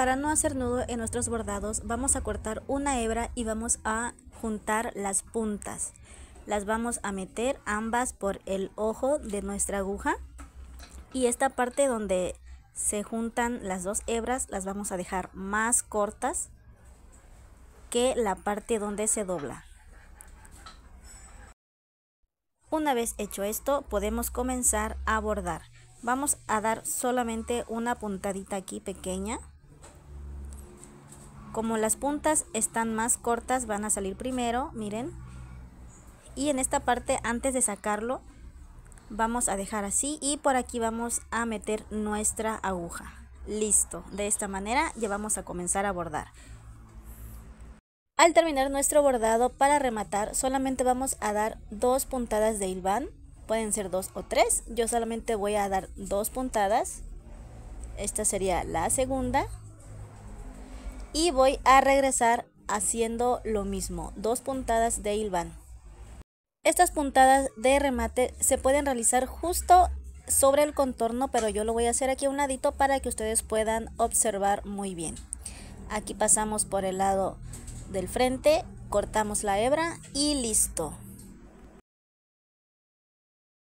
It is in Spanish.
Para no hacer nudo en nuestros bordados vamos a cortar una hebra y vamos a juntar las puntas. Las vamos a meter ambas por el ojo de nuestra aguja y esta parte donde se juntan las dos hebras las vamos a dejar más cortas que la parte donde se dobla. Una vez hecho esto podemos comenzar a bordar. Vamos a dar solamente una puntadita aquí pequeña como las puntas están más cortas van a salir primero, miren. Y en esta parte antes de sacarlo vamos a dejar así y por aquí vamos a meter nuestra aguja. Listo, de esta manera ya vamos a comenzar a bordar. Al terminar nuestro bordado para rematar solamente vamos a dar dos puntadas de hilván, pueden ser dos o tres, yo solamente voy a dar dos puntadas, esta sería la segunda y voy a regresar haciendo lo mismo, dos puntadas de hilván. Estas puntadas de remate se pueden realizar justo sobre el contorno, pero yo lo voy a hacer aquí a un ladito para que ustedes puedan observar muy bien. Aquí pasamos por el lado del frente, cortamos la hebra y listo.